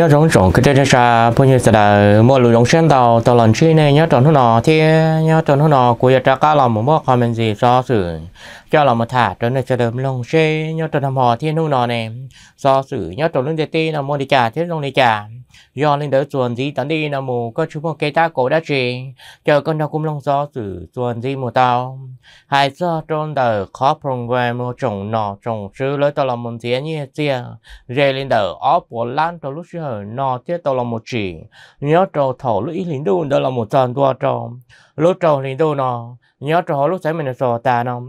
nhớ rong rong cái trên xa bao nhiêu sẽ là mua lúa rong sen tàu tàu lần chi này nhớ tròn hôm nọ thì nhớ tròn hôm nọ của giờ cá lòng một bó comment gì do sự cho lòng một thả tròn này sẽ đầm lòng xe nhớ tròn hôm họ thiên hôm nọ này do sự nhớ tròn lúc giờ tê là mua đi trả thế rong đi trả do lên đỡ chuồn gì tán đi là mù có chú một cây ta cổ đã trì chờ con đâu cũng long gió sử chuồn gì mù tao hai giờ trôn đờ khó phòng về mù trồng nọ trồng sư lấy tao là một tiếng như tia rê lên đỡ ó của lan tao lúc chưa nọ chết tao là một chỉ nhớ trâu thổ ý lính đu đó là một tròn tua trâu lúc trâu lính đu nọ nhớ trâu lúc sáng mình sò tà nọ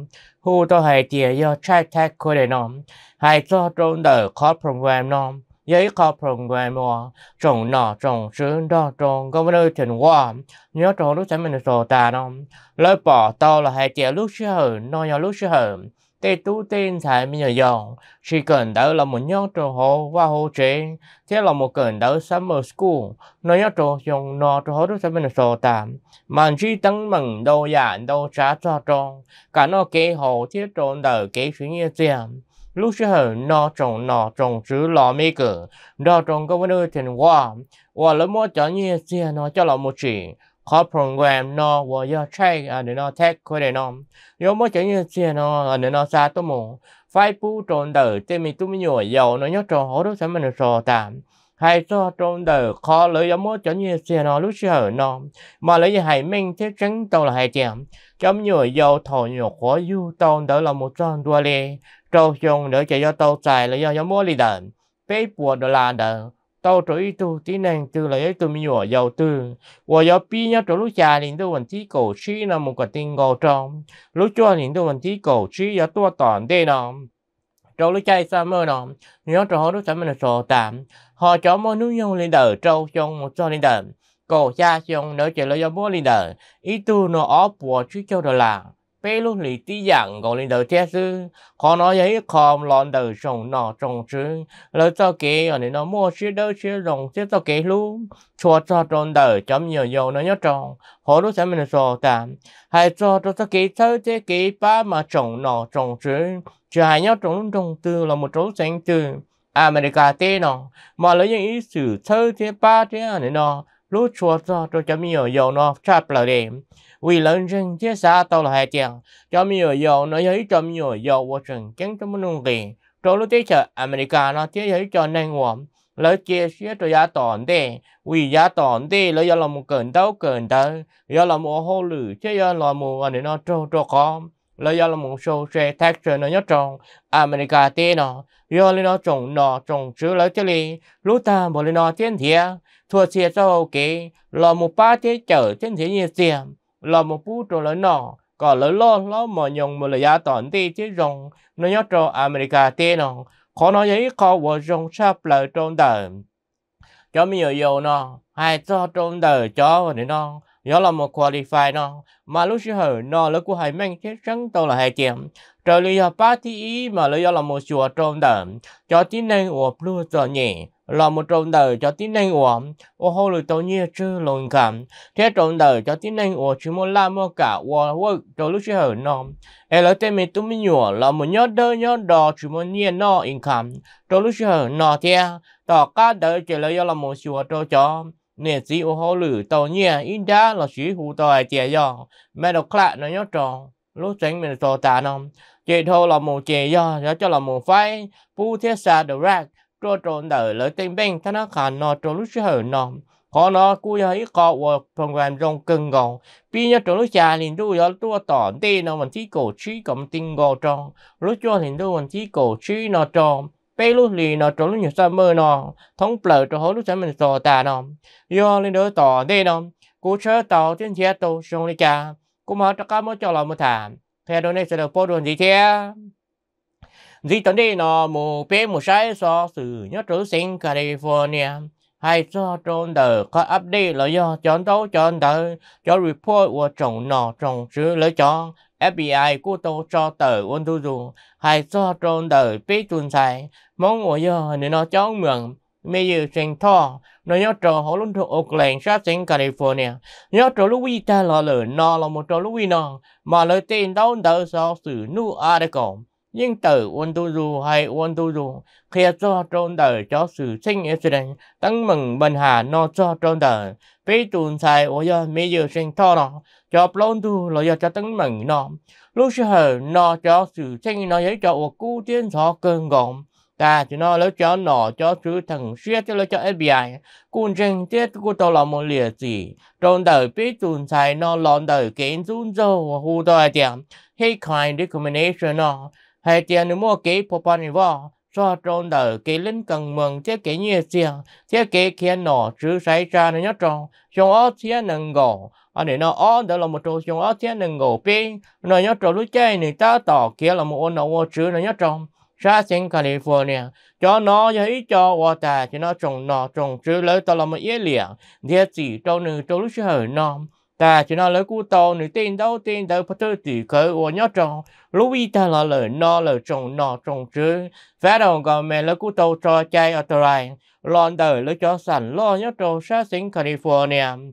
hù tao hay tia do trai thác khôi để nọ hai giờ trôn đờ khó phòng về nọ giấy có phần quê mùa trồng nọ trồng sướng đó trồng có nơi đề chuyện qua nhớ trồng lúc sáng mình sổ tà nó lời bỏ tao là hai trẻ lúc xưa hở nó nhỏ lúc xưa hở tê tú tên thải mình nhờ dòng chỉ cần đó là một nhóm trồng hồ và hồ chế thế là một cần đó summer school nó nhớ trồng trồng nọ trồng hồ lúc sáng mình sổ tà mà chỉ tăng mừng đâu dạng đâu trả cho trồng cả nó kế hồ thiết trồng đời kế suy nghĩ tiền lúc sư hở nọ trồng nọ trồng chứ lò mê cỡ nọ trồng có vấn đề tiền hoa và lớn mua cho như xe nó cho lò một chỉ có program nó và do chạy à để nó tech có để nó nếu mua cho như xe nó à để nó xa tôi mù phải bu trộn đỡ tên mình tôi mới nhồi dầu nó nhớ tròn hố đó sẽ nó rồi tạm hay cho trong đời khó lấy giống mốt cho như xe nó lúc xe nó mà lấy hay minh thế tránh tàu là hay chèm trong nhiều dầu thổ nhiều khó du tàu đó là một trong đua lê trâu chung đỡ chạy do tàu chạy là do giống mốt đi đợn bế bùa đó là đợn tàu trở ý tu tí năng là lấy tư mình nhỏ dầu tư và do pi nhá trở lúc cha liền tư vẫn thí cổ chi là một cái tin gò trong lúc cho liền tư vẫn thí cổ chi do tôi toàn đê nó trâu lấy chai xa mơ nọ nhớ trâu họ lúc sẵn mình là sổ tạm họ chó mơ núi nhau lên đờ trâu trong một so lên đờ cổ cha trong nở chạy lấy do bố lên đờ ý tu nó ó bùa chứ châu đồ làng bé lúc lì tí dạng gọi lên đời thế chứ khó nói ấy khom lon đầu trồng nọ trồng chứ lỡ cho kế ở nên nó mua chứ đâu chứ rồng chứ cho kế luôn cho cho tròn đời chấm nhiều dầu nó nhớ tròn họ lúc sáng mình sò tạm hay cho cho cho kế thơ chứ kế ba mà trồng nọ trồng chứ chưa hai nhớ trồng trồng tư là một chỗ sáng từ America tê nọ mà lấy những ý sử thơ thế ba thế này nọ lúc chúa cho tôi cho mi ở dầu nó chắp lại điểm vì lớn rừng chia xa tao là hai tiền cho mi ở dầu nó thấy cho mi ở dầu vô trường chẳng cho muốn nung tiền lúc tiếp chợ America nó tiếp thấy cho nên nguồn lấy chia sẻ cho giá tổn đi vì giá tổn đi lấy do là một cơn đau cơn đau do là một hô lử chứ do là một anh nó trâu trâu con là do là một số xe thác trở nó nhất trong America tê nó do lên nó trồng nó trồng chữ lấy chữ li lúc ta bỏ lên nó thiên thiệt thua xe cho ok lò một ba thế chở thiên thiệt như tiền lò một bút rồi lấy nó có lấy lo lo mà nhung mà là giá toàn tê chứ rồng nó nhất trong America tê nó khó nói giấy khó vô dụng sắp lại trong đời cho mình nhiều nhiều nó hay cho trong đời cho và nó nhớ là một qualify nó mà lúc xưa hở nó lúc của hai mang chết sẵn tôi là hai tiệm trời lý hợp ba thì mà lý do là một chùa trộm đời cho tí năng của blue trở nhẹ là một trộm đời cho tí năng của ô hô lùi tàu nhiên chứ lồn cảm thế trộm đời cho tí năng của chứ muốn làm một cả của work cho lúc xưa hở nó em lấy tên mình tôi mới nhỏ là một nhớ đơ nhớ đò chứ muốn nhiên nó income cho lúc xưa hở nó thế tỏ cá đời chỉ lý do là một chùa trộm nè chỉ ô hô lử tàu nhẹ ít đá là chỉ hù tòi chè giòn mẹ đọc lạ nó nhớ tròn lúc tránh mình tò tà nông chè thô là một chè giòn giá cho là một phái bu thiết xa đồ rác trô trộn đời lợi tên bên thân nó khả nó trộn lúc chứ hở nông có nó cú giờ ít có và phần quan trong cưng gòn pi nhớ trộn lúc cha liền đu giờ tua tỏn tê nó mình chỉ cổ trí cộng tinh gò tròn lúc cho liền đu mình chỉ cổ trí nó tròn bé lúc lì nó trốn lúc nhiều sa nó thống bờ cho hố lúc sáng mình sò tà nó do lên đỡ tỏ đi nó cú chớ tàu trên xe tàu xuống đi cha cú mở cho cá mới cho là một thả theo đó này sẽ được bố đồn gì thế gì tuần đi nó mù bé mù sai so sự nhớ trú sinh California hay so trôn đờ có update là do chọn tấu chọn đờ cho report của chồng nó chồng chữ lựa chọn FBI của tôi cho tờ ôn tu dù hay cho trôn tờ bế tuần sai món ngồi giờ nên nó chó mượn mấy giờ sinh thọ nó nhớ trò họ luôn thuộc Oakland sát sinh California nhớ trò lúc vi ta lo lửa nó là một trò lúc vi nó mà lời tên đau đớn sau sự nu article nhưng tử quân tu du hay quân tu du khi cho trôn đời cho sự sinh incident tăng mừng bình hà nó cho trôn đời vì tuần sai ô do mi dự sinh thọ nó cho plon tu lo do cho tăng mừng nó lúc sơ nó cho sự sinh nó giấy cho một cu tiên thọ cơn gọng ta chỉ nó lấy cho nó cho sự thần xuyết cho lấy cho FBI cuốn tranh tiết của tôi là một lìa gì trong đời biết tuần sai nó lòng đời kiến run rô và hù tôi tiền à he kind recommendation nó hay tiền nếu mua kỹ bộ bàn vò do trôn đỡ kỹ linh cần mừng thế kỹ như xiềng thế kỹ kia nổ chứ xảy ra nó nhất tròn trong ó thế nâng gỗ anh à, nó ó đó là một trò trong ó thế nâng gỗ pin nó nhất tròn lúc chơi người ta tỏ kia là một ôn nổ chứ nó nhất tròn xa sinh California cho nó giờ cho hoa ta cho nó trồng nọ trồng chứ lấy tao là một ý liền thế chỉ trâu nữ trâu lúc chơi nó ta chỉ nói lời của tôi nữ tiên đâu tiên đâu bắt đầu từ khởi của nhớ trong lúc ý ta là lời nó lời trong nó trong chứ phá đồng còn mẹ lời của tôi cho chạy ở tờ rai đời lời cho sẵn lo nhớ trong sát sinh California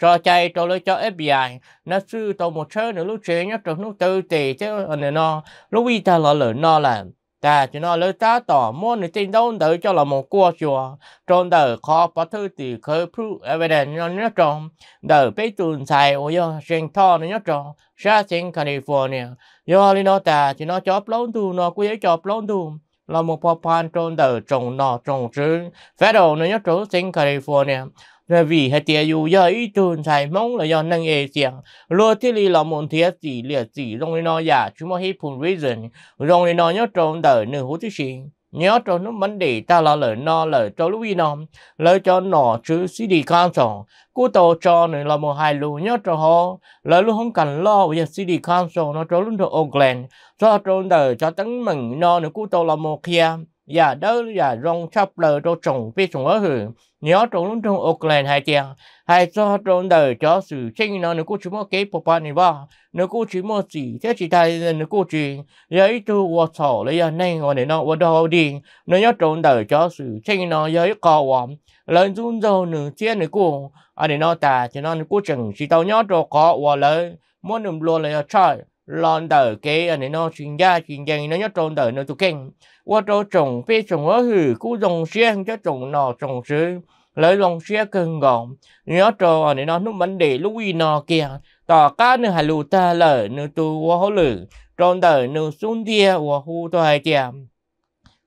cho chạy cho lời cho FBI nó sư tôi một chơi nữa lúc chế nhớ trong lúc tư tỷ chứ ở nơi nó lúc ý ta là lời nó làm ta chỉ nói lỡ ta tỏ muốn để tin đâu tới cho là một cua chùa trong đời khó bắt thứ thì khơi phụ evidence nó nhớ trong đời bế tuần xài ô yo sinh thọ nó nhớ trong ra sinh California yo lý nó ta chỉ nói cho plon tu nó dễ cho plon tu là một phò pan trong đời trồng nọ trồng trứng federal nó nhớ trong sinh California là vì hai tiệt dù giờ ít tuần sai mong là do năng ế xiang lo thiết lý là muốn thiết gì liệt gì rong nó giả chúng mà hết phun reason rong nó nhớ trong đời nửa hữu thứ sinh nhớ cho lúc vấn đề ta là lời nó lời cho lúc nom lời cho nó chứ xí đi con sổ cú tổ cho nữa là một hai lù nhớ cho họ lời lúc không cần lo bây giờ xí đi con sổ nó cho lúc được Oakland cho trong đời cho tấn mình nó nữa cú tổ là một kia và dạ, đó là rong sắp lờ cho chồng biết chồng ở hử nhớ trong lúc trong Auckland hai tiền hai cho trong đời cho sự sinh nó nó cô chỉ một cái bộ phận này vào nó cũng chỉ một gì thế chỉ thay cô cũng giờ giấy tu vô sổ lấy giờ này ngồi để nó vô đâu đi nó nhớ trong đời cho sự sinh nó giấy cò vòng lớn run râu nửa chia nửa cô ở để nó tà cho nó nó cũng chẳng chỉ tao nhớ cho có vô lấy muốn đừng lo lấy trời lon tờ cái ờ, này nó chuyên gia chuyên gia nó nhất trôn đời nó tu kinh qua trâu trồng phê trồng ở hử cú dòng xe cho trồng nọ trồng sứ lấy dòng xe cưng gọn nhớ trâu ờ, này nó lúc vấn đề lúc uy nọ kia tỏ cá nữa hà lù ta lở nữa tu qua hố lử trôn đời nữa xuống tia qua hu tôi hai tiệm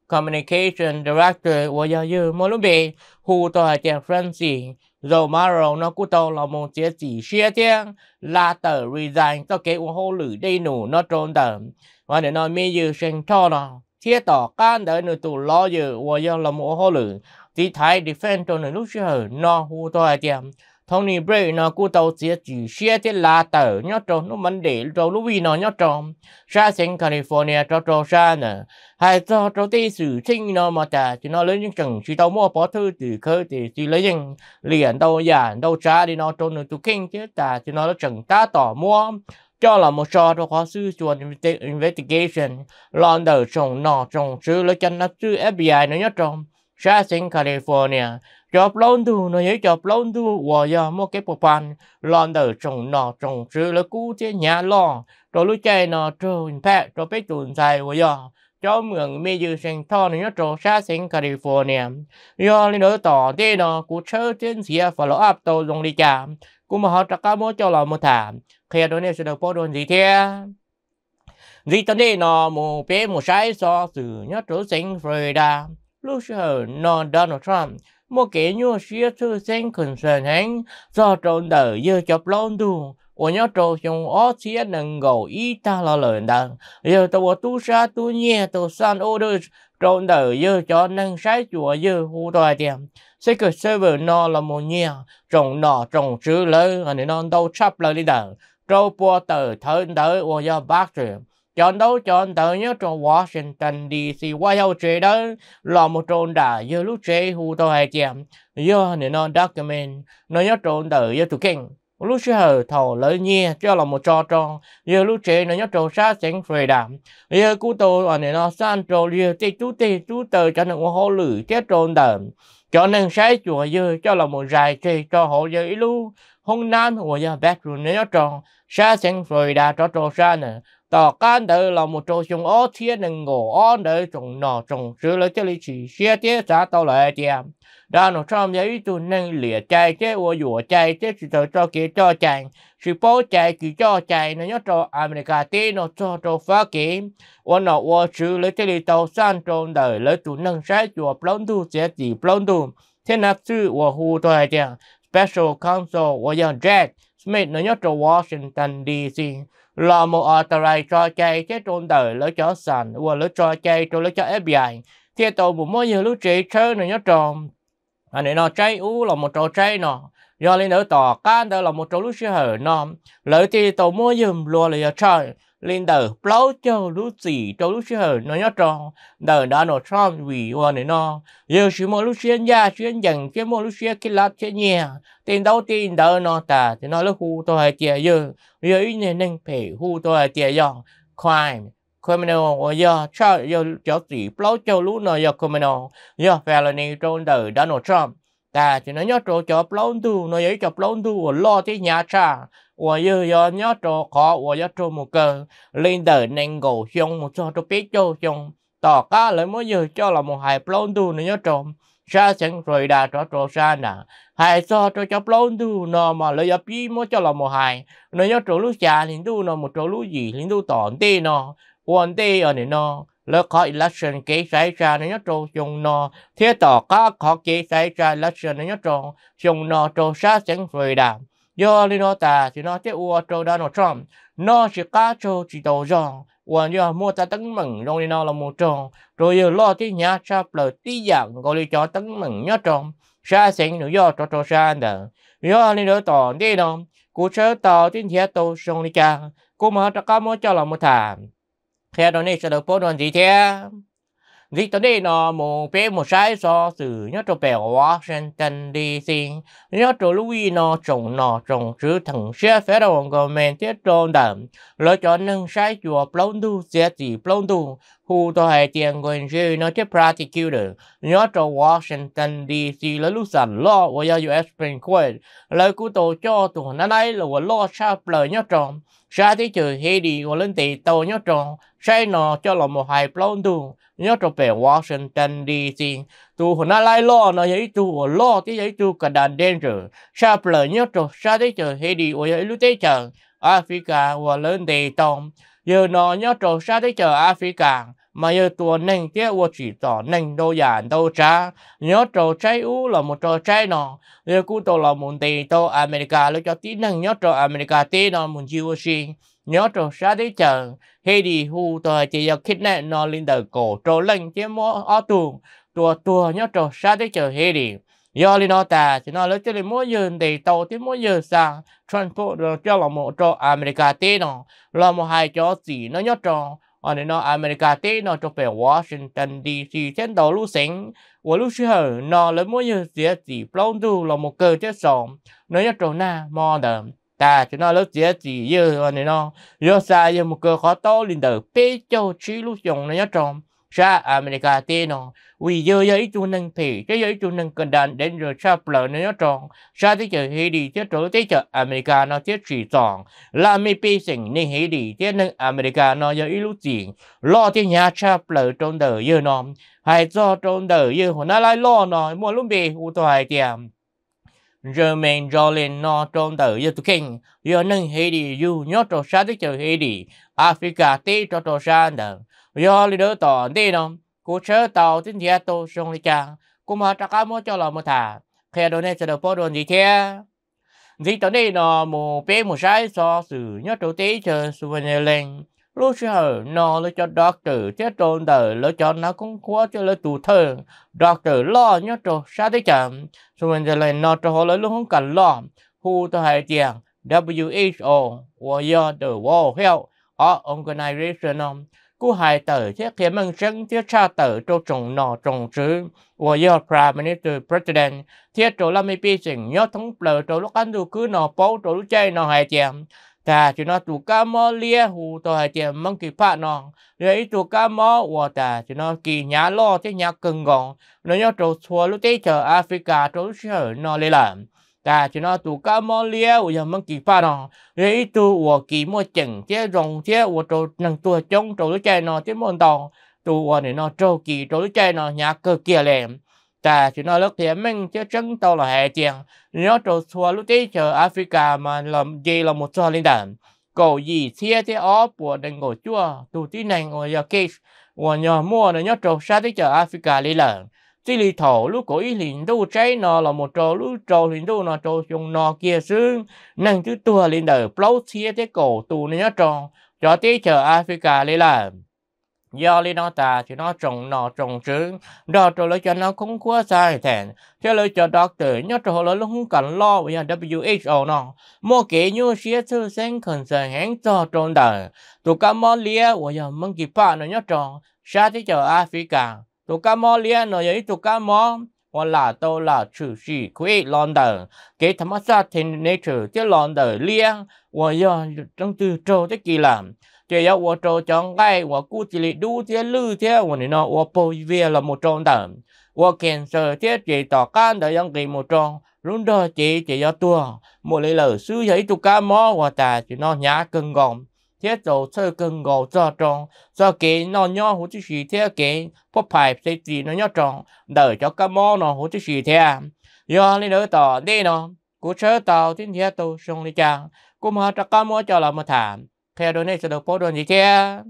communication director của giáo sư Molumbi, hù tòa chàng Francis, rồi mà rồi nó cũng tàu là một chế chỉ xe tiếng là tờ resign cho cái uống hô lử đây nụ nó trốn tờ và để nói mi dư sinh cho nó thiết tỏ can đỡ nụ tụ lo dư và do là một hô lử thì thái defense cho nụ lúc xưa nó hô to tiệm thông ni bre nó cú tàu chia chỉ xe thế là tờ nhớ trâu nó vấn đề trâu nó vì nó nhớ trâu sa sinh California cho trâu xa nè hay cho trâu tây sử sinh nó mà ta chỉ nó lấy những chừng chỉ tàu mua bỏ thư từ khơi thì chỉ lấy những liền đâu già đâu cha đi nó trâu nữa tụ kinh chứ ta chỉ nó lấy chừng ta tỏ mua cho là một số trong khóa sư chuẩn investigation lòn đầu trồng nọ trồng chứ lấy chân nó chứ FBI nó nhớ trâu sa sinh California chọc lon tu nó nhớ chọc lon tu và giờ mua cái bộ bàn lon đờ trồng nọ trồng chứ là cú chế nhà lo rồi lúc chạy nọ trồng phe rồi phe chuồn dài và giờ cho mượn mi dư sinh thọ nó trổ xa sinh California. Do lên nữa tỏ thế nó cú chơi trên xìa và lỗ áp tàu dùng đi chạm, Cú mà họ trả cá mô cho lò mô thảm. Khi đó nên sẽ được bó đồn gì thế? gì tới đi nó mù bế mù sai so sử nhớ trổ sinh Florida. Lúc sơ nó Donald Trump một kẻ nhu sĩ thư sinh cần sơn hành do trộn đỡ dơ chọc lôn đu của nhớ trộn dùng ó xía nâng gầu y ta là lợn đằng giờ tàu tu sa tu nhẹ tàu san ô đơ trộn đỡ dơ cho nâng sái chùa dơ hù tòa tiệm sẽ sơ server nó là một nhà trồng nọ trồng chữ lớn anh nó đâu chắp lời đi đằng trâu bò tờ thơ thơ ô do bác rồi chọn đấu chọn tờ nhớ cho Washington DC qua yêu chế đó là một trộn đã giờ lúc chế hù tàu hai chèm giờ nên nó document nó nhớ trộn tờ giờ tụ kinh lúc chế hờ thầu lỡ nhẹ cho là một trò tròn giờ lúc chế nó nhớ trộn xa xanh phơi đạm giờ cú tàu ở nên nó san trộn giờ tê chú tê chú tờ cho nên nó hô lử chết trộn tờ cho nên sai chùa giờ cho là một dài chế cho họ giờ ít luôn hông nam của giờ bedroom nhớ tròn xa xanh rồi đạm cho trò xa nè ต่อการเดินเราหมดโจชงอ้อเทียนหนึ่งโง่อ้อนเดินจงหนอจงซื้อเลยเจลิฉีเชียเจ้าจ้าต่อเลยเจียมดาวหนูชอบยายตุนหนึ่งเหลือใจเจ้าวัวอยู่ใจเจ้าสิเธอจอเกี่ยจอใจสิโป้ใจกี่จอใจนายจออเมริกาตีนอจอจอฟ้าเก๋วันหนอวัวซื้อเลยเจลิโตสั้นจงเดินเลยตุนหนึ่งใช้จัวปล้นดูเสียจีปล้นดูเทนักซื้อวัวหูตัวเจียม Special Counsel วัวยังแจ็ค Smith นายจอวอชิงตันดีซี là một ở tại cho chạy chế trôn đời lỡ cho sàn và lỡ cho chạy trôn lỡ cho FBI thì tàu một mỗi như lúc chị chơi này nhớ tròn à này nó cháy u là một trò cháy nó do lên ở tòa can đó là một trò lúc chơi hở nó lỡ thì tàu mỗi như luôn là chơi lên tờ plau cho lũ gì cho lũ chơi nói nhớ tròn tờ đã nó tròn vì qua này nó giờ chỉ mua lũ xuyên gia xuyên dần chỉ mua lũ xuyên cái lát chơi nhẹ tiền đầu tiên tờ nó ta thì nó lấy hù tôi hay tiền giờ giờ ý này nên phải hù tôi hay tiền dòng crime criminal or your child giờ your three blow cho lũ nó your criminal your felony trong tờ Donald Trump ta chỉ nói nhớ trò chọc lông tu nó giấy chọc lông tu lo thế nhà cha và giờ giờ nhớ trò khó và nhớ trò một cơ lên đời nên gầu xong một cho cho biết chỗ xong tỏ cá lấy mỗi giờ cho là một hai lông tu nó nhớ trò xa sen rồi đà trò trò xa nè hai so trò cho lông tu nó mà lấy dập gì mỗi cho là một hai nó nhớ trò lú xa liền tu nó một trò lú gì liền tu tỏn tê nó quan tê ở này nó lỡ có election kế xảy ra nó nhất trâu dùng nó thế tỏ có có kế xảy ra election nó nhất trâu dùng nó trâu sát chẳng phơi đàm do lý nó ta thì nó tiếp ua trâu Donald Trump nó chỉ cá trâu chỉ đầu dòng và do mua ta tấn mừng trong lý nó là một trâu rồi giờ lo tí nhà cha lời tí dạng gọi lý cho tấn mừng nhất trâu sa sinh nữa do trâu trâu sa nữa do lý nó tỏ đi nó cú chớ tỏ tiếng thiệt tàu sông lý cha cú mà ta cá mua cho là một thảm theo đó này sẽ được bố đoàn gì thế dịch tới đây nó một bé một sai so từ nhớ cho bèo Washington DC nhớ cho Louis nó trồng nó trồng chữ thằng xe phép đầu còn mình tiếp trộn đậm lỡ cho nâng sai chùa Blondu sẽ chỉ Blondu khu tôi hay tiền quyền sư nó tiếp prosecutor nhớ cho Washington DC là lúc sẵn lo và do US Supreme Court lỡ của tôi cho tụi nó này là lo sao lời nhớ tròn sai thế trừ hay đi của lên tỷ tôi nhớ tròn sai nó cho là một hai plon tu nhớ cho về Washington DC tu hồi nãy lại lo nó giấy tu ở lo cái giấy tu cả đàn đen rồi sa bờ nhớ cho sao thế chờ hay đi ở giấy lúc thế chờ Africa và lớn đề tông giờ nó nhớ cho sao thế chờ Africa mà giờ tua nâng kia vô chỉ tỏ nâng đâu giản đâu trá nhớ trò trái u là một trò trái nọ giờ cú tổ là một tỷ tô America lúc cho tí nâng nhớ trò America tí nó muốn chịu gì nhớ trò xa đi chẳng khi đi hù tòa chỉ yêu khít nẹ nó lên đời cổ trò lệnh chế mô ó tuồng tùa tùa nhớ trò xa đi chờ khi đi do lên nó ta chỉ nó lấy cho lên mỗi giờ để tàu thì mỗi giờ sang transport rồi cho là một trò America tê nó là một hai chỗ gì nó nhớ trò ở nơi nó America tê nó cho về Washington DC trên đầu lưu sinh và lúc xưa nó lấy mỗi giờ gì gì plong du là một cơ chế sòng nó nhớ trò na modern ta cho nó lúc dễ gì dư rồi này nó do xa giờ một cơ khó to lên từ bê Châu chỉ lúc dùng nó nhớ trong sa America tê nó vì giờ giờ ít chút nâng thì cái giờ ít chút nâng cần đàn đến rồi sa bờ nó nhớ trong sa thế chợ hì đi chết rồi thế chợ America nó chết chỉ tròn là mi bê sinh nên hì đi thế năng America nó giờ ít lúc gì lo thế nhà sa bờ trong đời giờ nó hay do trong đời giờ hồi nó lại lo nó mua lúc bê hụt hay tiệm Germain Jolin no trôn tử yêu kinh yêu nâng hì đi yêu nhó trô xa tức chờ hì đi Africa tí trô trô xa nở yêu lý đỡ tỏ đi nó cô chớ tàu tính thịa tô sông lý cha cô mà trả cá mô cho lò mô thả khe đồ này sẽ được bó đồn gì thế dĩ tỏ đi nó mù bế mù sai so sự nhó trô tí chờ suvenier lên lúc Lucifer nó lấy cho doctor chết trôn đời lấy cho nó cũng quá cho lấy tù thơ doctor lo nhớ trò sao thế chẳng rồi mình sẽ lấy nó họ lấy luôn không cần lo who to hay tiền WHO World the World Health Organization cú hai tờ thế khi mình sinh thiết cha tờ cho trồng nọ trồng chữ và do prime minister president thiết chỗ là mấy pi sinh nhớ thống bờ chỗ lúc anh du cứ nọ bố chỗ lúc chơi nọ hai tiền ta chỉ nó tụ cá mò lia hù tôi hay tiền măng kỳ phạ nọ lấy tụ cá mò của ta chỉ nó kỳ nhá lo thế nhá cưng gòn nó nhớ trâu xua lúc thế chờ Africa trâu chờ nó lấy làm ta chỉ nó tụ cá mò lia của giờ măng kỳ phát nọ lấy tụ của kỳ mua chừng thế rồng thế của trâu nằng tua chống trâu lúc chạy nọ thế môn tòng tụ của này nó trâu kỳ trâu lúc chạy nọ nhá cơ kia lèm ta chỉ nói lúc thì mình chứ chân tôi là hệ tiền nếu trâu xua lúc tí chờ Africa mà làm gì là một cho linh đàn cổ gì xia thế ó của đừng ngồi chua tù tí này ngồi giờ kia và nhờ mua nó nhớ trâu xa tí chờ Africa lý lợn chỉ lì thổ lúc cổ ý liền đu cháy nó là một trâu lúc trâu liền đu nó trâu dùng nó kia xương năng thứ tua liền đời plau xia thế cổ tù nó nhớ trâu cho tí chờ Africa lý lợn do lý nó ta thì nó trồng nó trồng trứng đó rồi lấy cho nó không quá sai thèn thế lấy cho doctor nhớ rồi lấy không cần lo với WHO nó mua kỹ như xe thư sen cần sờ hẹn cho trộn đời tụ cá mò lia với măng kỳ pa nó nhớ cho xa thế cho Africa tụ cá mò lia nó vậy tụ cá mò và là tôi là chủ sĩ quỹ London, cái thăm sát thiên nature cái London lia hoặc là trong từ trâu thế kỳ làm chỉ có vợ chồng chọn cái vợ cũ chỉ lì đu thế lư thế wo nó vợ bồi về là một trong đầm wo sợ thế chỉ tỏ can đời yang kỳ một trong luôn đó chỉ chỉ yếu tua một lấy lời sư giấy tụ cá mò wo ta chỉ nó nhá cân gòn thế rồi sơ cân gò cho trong cho cái nó nhỏ hú chỉ sĩ thế cái bắp phải xây gì nó nhỏ trong đợi cho cá mò nó hú chỉ sĩ thế do lấy đỡ tỏ đi nó cú sơ tàu thiên thế tàu sông đi chàng cú mà cho cá mò cho là mà thảm theo đôi này sẽ được bố đồn gì kia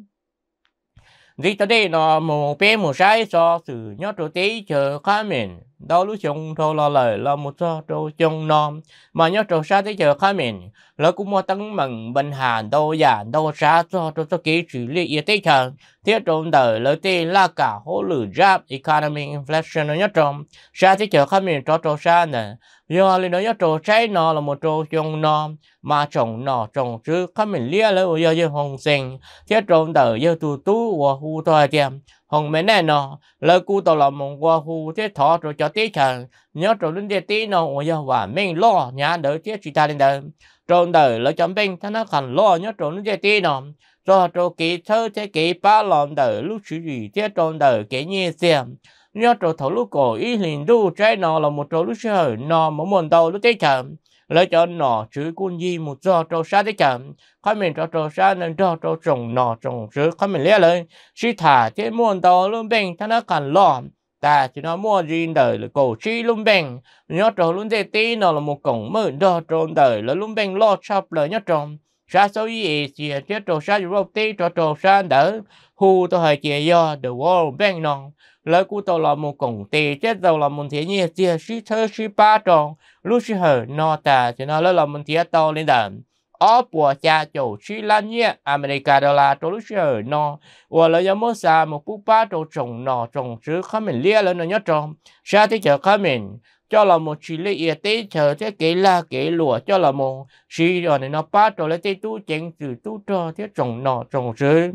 gì tới đây nó một bé một sai so sự nhớ chỗ tí chờ comment đó lúc chung thô lo lời lo một so trô chung nom mà nhớ trô sa tới chờ khai mình lỡ cũng mua tấn mừng bình hàn đô già đô xa so trô so kỹ xử lý y tế chờ thiết trộn đời lỡ tê là cả hỗ lử giáp economy inflation nó nhớ trộn sa tới chờ khai mình trô trô xa nè do lý đó nhớ trô cháy nó là một trô chung nom mà trồng nọ trồng chứ khai mình lia lỡ giờ giờ hồng sinh thiết trộn đời giờ tu tu và hu thôi tiệm hồng mấy này nó lỡ cú tàu là mong qua khu thế thọ rồi cho tí chờ nhớ rồi đến thế tí nó ngồi giờ và mình lo nhà đỡ thế chỉ ta lên đời rồi đời lỡ chấm bên thằng nó cần lo nhớ rồi đến thế tí nó rồi rồi kỳ thơ thế kỳ ba lòng đời lúc chỉ gì thế rồi đời kỳ như xem nhớ chỗ thổ lúc cổ ý liền đu trái nọ là một chỗ lúc sơ nọ một môn đầu lúc tế chậm lấy cho nọ chữ quân di một do trâu xa tế chậm khó mình cho trâu xa nên cho trâu trồng nọ trồng chữ khó mình lẽ lên sư thả chế môn đầu luôn bên thằng nó cần lo ta chỉ nó mua gì đời là cổ chi luôn bên nhớ chỗ luôn tế tí nọ là một cổng mở đo trôn đời là luôn bên lo chọc lời nhớ trồng sa so yi chi chia cho sa ro ti cho cho sa đỡ hu tôi hai chia do the world bank non lời của tôi là một cổng tê chết dầu là một thế nhỉ chia sĩ thơ sĩ ba tròn lúc sĩ hở no ta thì nó lỡ là một thế to lên đầm ó bùa cha chủ sĩ lan nhé America đô la chỗ lúc sĩ hở no và lời giống mốt xa một bút ba chỗ trồng nọ trồng chứ không mình lia lên nó nhớ trồng sa thế chợ không mình cho là một chỉ lấy yết tế chờ thế kế là kế lụa cho là một chỉ rồi này nó bắt rồi lấy tế tu chén từ tu cho thế trồng nọ trồng rơi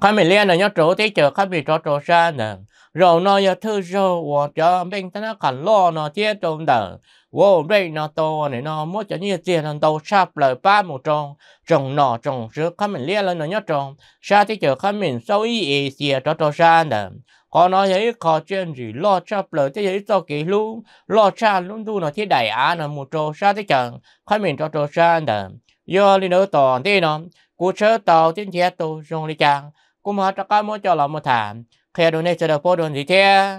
khai mình lên là nhớ chỗ thế chờ khai mình cho chỗ xa nè rồi nó giờ thứ rồi và cho bên ta nó khẩn lo nó thế trồng đờ, vô bên nó to này nó muốn cho như tiền thằng đầu sắp lời ba một tròn trồng nọ trồng rơi khai mình lên là nhớ trồng xa thế chờ khai mình sau ý ý xìa cho chỗ ra nè có nói thấy có chuyện gì lo cho lỡ thế thấy cho kỹ luôn lo cha luôn tu nó thế đại án là một trò xa thế chẳng khai mình cho trò xa nè do lý nữa toàn thế nó cú chớ tàu tiến thiết tu dùng lý chẳng cú mà cho cái mối cho là một thảm khi đồ này sẽ được phô đồ gì thế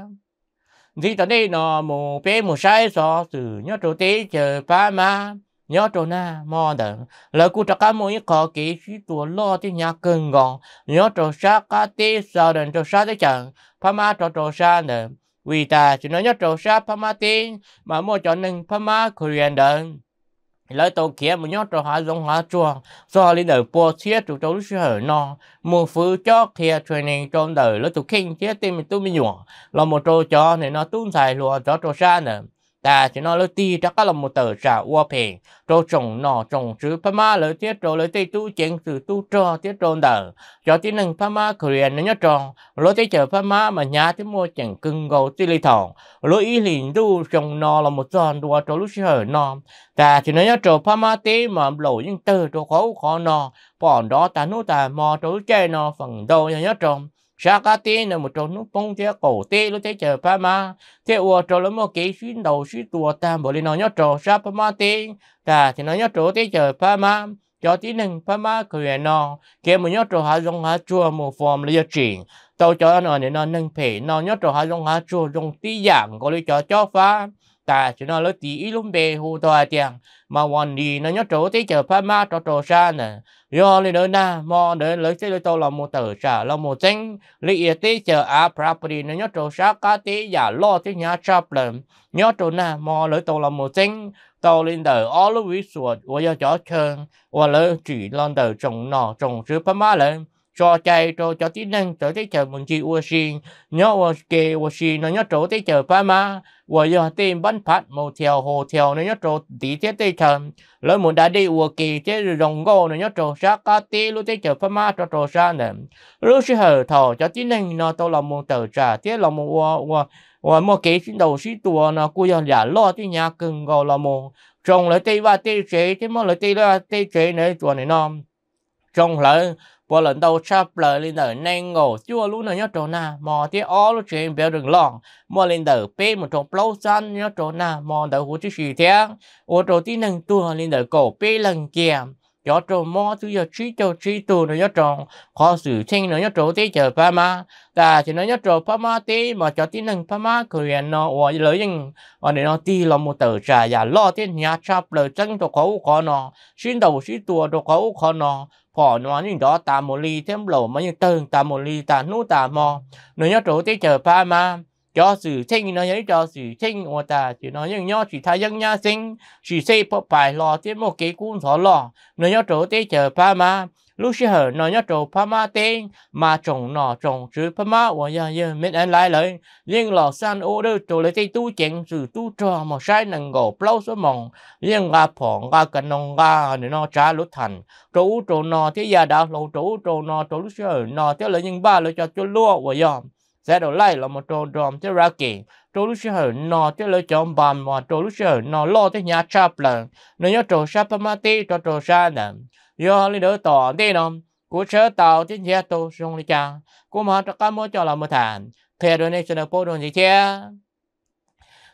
gì tới đây nó một bé một sai so sự nhớ trò tí chờ phá mà nhớ trâu na mò đờ lỡ cụ trắc cá mũi khó kỹ sĩ tua lo thì nhà cưng gòn nhớ trâu sa cá tê sợ đần trâu sa thế chẳng pha ma trâu trâu sa đờ vì ta chỉ nói nhớ trâu sa pha ma tê mà mua cho nên pha ma korean đờ lỡ tổ kia mà nhớ trâu hạ giống hạ chuồng do lên đờ po xía trụ trâu lúc hở no mua phứ cho kia truyền nên trong đời lỡ tụ kinh kia tìm mình tu mình nhọ là một trâu cho này nó tuôn xài lùa cho trâu sa nữa ta chỉ nói lời ti chắc là một tờ giả ua phê rồi trồng nọ trồng chứ pa ma lời tiết rồi lỡ tây tu chén từ tu trò tiết tròn đờ cho tí nâng pa ma korean nó nhớ tròn lỡ tây chờ pa ma mà nhà tí mua chẳng cưng gầu tí lì thòng lỡ ý liền tu trồng nọ là một giòn đùa cho lúc chờ nọ ta chỉ nói nhớ trò pa ma tí mà lẩu những tờ cho khó khó nọ bọn đó ta nô ta mò cho lúc chơi nọ phần đầu nhớ tròn shakati nè một trong nó bông thế cổ tê nó thế chờ pa ma thế ua chỗ nó một cái suy đầu suy tua ta bởi vì nó nhớ chỗ sa pa ma tê ta thì nó nhớ chỗ thế chờ pa ma cho tí nâng pa ma cười à nó kia một nhớ chỗ hạ dùng hạ chua một form là chuyện tao cho nó nên nó nâng phê nó nhớ chỗ hạ dùng hạ chua dùng tí dạng có lý cho cho pha ta chỉ nói lấy tí lúc bề hù tòa tiền mà hoàn đi nó nhớ chỗ tí chờ pha ma trò trò xa nè do lấy đỡ na mò để lấy tí lấy tàu là một tờ xa là một danh lấy tí chờ à property nó nhớ chỗ xa cá tí giả lo tí nhà chập lầm nhớ chỗ na mò lấy tàu là một danh tàu lên đời all the way suốt và giờ chó chơn và lấy chỉ lon đời trồng nọ trồng sứ pha ma lên cho chạy cho cho tí năng cho tới chờ mình chỉ ua xin nhớ ua kê ua xin nó nhớ chỗ tới chờ ba ma ua giờ tìm bắn phát màu theo hồ theo nó nhớ chỗ tí thế tới chờ lời muốn đã đi ua kê thế rồi rồng gô nó nhớ chỗ xa ca tí lưu tới chờ ba ma cho chỗ xa nè lưu sẽ hờ thò cho tí năng nó tôi là muốn tờ trả thế là một ua ua ua một cái đầu sĩ tua nó cũng giờ giả lo tới nhà cưng gọi là muốn trồng lại tây ba tây chế thế mà lại tây ba tây chế này tua này non trồng lại bộ lần đầu chắp lời lên đời nang ngộ chưa lúc nào nhớ chỗ na mò thì ó lúc chuyện biểu đường lòng mò lên đời bê một trong lâu xanh nhớ chỗ na mò đời hồ chứ xì tiếng ô chỗ tí nâng tua lên đời cổ bê lần kiềm yo trò mò tu yo chi cho chi tu nó yo trò khó xử sinh nó yo trò tế chờ pa ma ta thì nó yo trò pa ma tế mà cho tí năng pa ma korean nó ở lợi nhưng ở đây nó ti là một tờ trà và lo thế nhà cha lời chân đồ khó khó nó xin đầu xin tua to khó khó nó phỏ nó những đó ta một ly thêm lẩu mà những tơ ta một ly ta nú ta mò nó yo trò tế chờ pa ma cho sự sinh nó nhớ cho sự sinh của ta chỉ nói những nhớ chỉ thay những nhà sinh sự xây bộ bài lo thêm một cái cuốn thọ lo nó nhớ chỗ tế chờ pa ma lúc xưa hở nó nhớ chỗ pa ma tế mà trồng nọ trồng chữ pa ma của nhà nhà mình anh lại lời riêng lò san ô đưa chỗ lấy tay tu chén sự tu trò mà sai nằng gỗ plau số mộng nhưng gà phỏng gà cần nong gà để nó trả lút thành chỗ chỗ nọ thế già đã lâu chỗ chỗ nọ chỗ lúc xưa hở nọ thế là những ba lời cho cho lúa của dòng sẽ đổ lại là một trò đòm chứ ra kì trò lúc xưa nó chứ lỡ chọn bàn mà trò lúc xưa nó lo tới nhà chạp lần nếu nhớ trò chạp mà tí trò trò xa nè do lý đỡ tỏ đi nó của sở tàu chứ nhà tôi xong đi chàng của mà cho các mối cho là một thàn thề đôi này sẽ được bố đồ gì chứ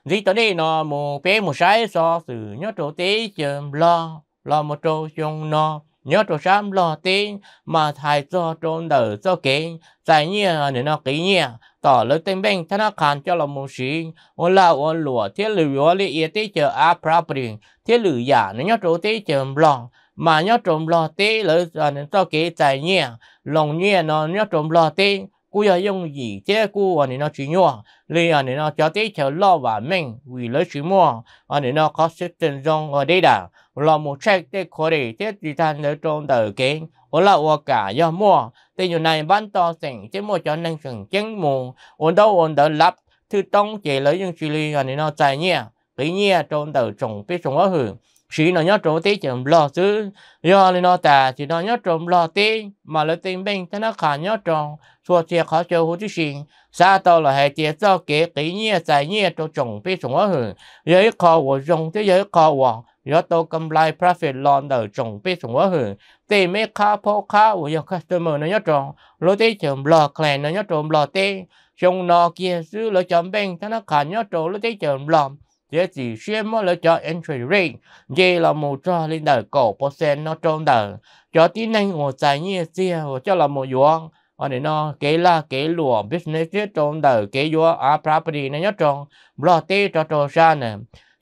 dĩ tới đi nó một bé một sái so sự nhớ trò tí chừng lo lo một trò xong nó nhớ cho sám lo tin mà thải cho trôn đỡ cho kính giải nhia nên nó kỹ nhia tỏ lời tên bên thân nó khăn cho là một sĩ ô là ô lùa thiết lử ô lý yết tế chờ phá bình thiết lử giả nên nhớ chỗ tí chờ lòng mà nhớ trộm lo tí lời nên cho kỹ giải nhia lòng nhia nó nhớ trộm lo tế cú giờ dùng gì thế cú anh nó chỉ nhua li anh nó cho tí theo lo và mình vì lấy chỉ mua anh nó có sự tình dòng ở đây đã là một sách tế khó để thiết gì thân ở trong tờ kiến ổn là ổn cả do mua thì như này bán to sẵn chứ mua cho nên sẵn chân mù ổn đâu ổn đỡ lập thứ tông chỉ lấy những xử lý này nó chạy nhé, cái nhé, trong tờ trồng phía trồng ở hưởng sĩ nó nhớ trộm tí chậm lo chứ do lên nó tà chỉ nó nhớ trộm lo tí mà lấy tiền bình, thế nó khả nhớ trộm xua chia khó chơi hữu chứ xin xa to là hệ chia do kế kỹ nhé, giải nhé cho trộm phía trộm ở hưởng giới khó của rồng chứ giới khó của 要到咁嚟 profit lớn cá cá 浪到仲必從我去，地咩卡鋪卡我要 customer tê tê tê lò lò giữ nó xuyên 呢一種，攞啲就唔落 client 呢一種落啲，仲落嘅書攞獎兵，真係近一種攞啲就唔落。這是什麼了？叫 entry rate，這 là một cho lên đời cổ percent nó trong đời. Cho tin anh ngồi tài như xe, cho là một yuan. Ở đây nó cái là cái lùa business trong đời cái yuan à property này nhất trong, lo tê cho trò xa này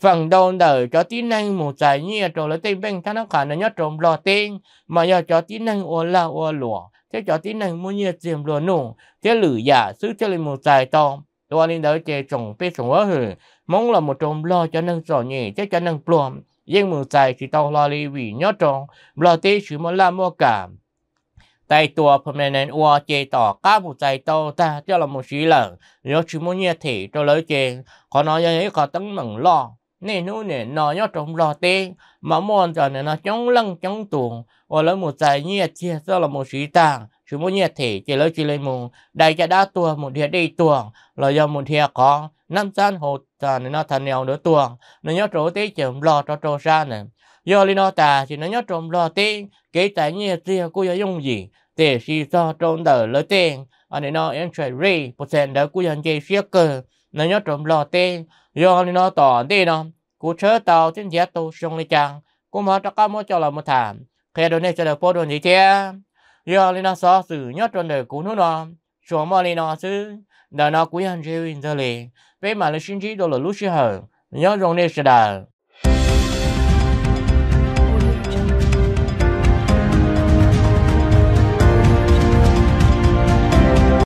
phần đầu đời cho tí năng một giải ở rồi lấy tên bên thằng nó khả năng nhất trộm lo tên mà giờ cho tí năng ô la ô lùa thế cho tí năng muốn như tiệm lùa nổ thế lử giả xứ cho lên một giải to tôi nên đỡ chè trồng bê trồng ở hử mong là một trộm lo cho năng sò nhẹ thế cho năng plom nhưng một giải chỉ tao lo đi vì nhớ trộm lo tê chứ muốn làm mua cảm. tại tua permanent ua chê tỏ cá một chạy to ta cho là một sĩ lợi nếu chỉ muốn như thế cho lỡ chê có nói như thế có tấn mừng lo nè nô nè nó nhớ trong lò tê mà mòn giờ nè nó chống lăng chống tuồng và lấy một giải nhiệt chia ra là một sĩ tàng chúng muốn nhiệt thể chỉ lấy chỉ lấy một đại cha đã tuồng một thiệt đầy tuồng là do một thiệt có năm gian hồ giờ nè nó thành nghèo nữa tuồng nó nhớ chỗ tê chậm lò cho trâu ra nè do lý nó ta thì nó nhớ trong lò tê kể tại nhiệt chia cô dùng gì tê sĩ do trong đời lấy tiền anh nó em sẽ ri một sen đó cô dân chơi phía cơ nó nhớ trong lò tê yo li nó tỏ đi nó cú chớ tàu trên giá tàu sông li chàng cú mà cho cá mua cho là một thảm khi đồ này cho được phố đồ gì thế yo li nó xóa xử nhớ trong đời cú nó nó chúa mà li nó chứ đời nó cú hàng chơi in giờ li về mà là sinh trí đồ là lúc xưa nhớ rong này sẽ đời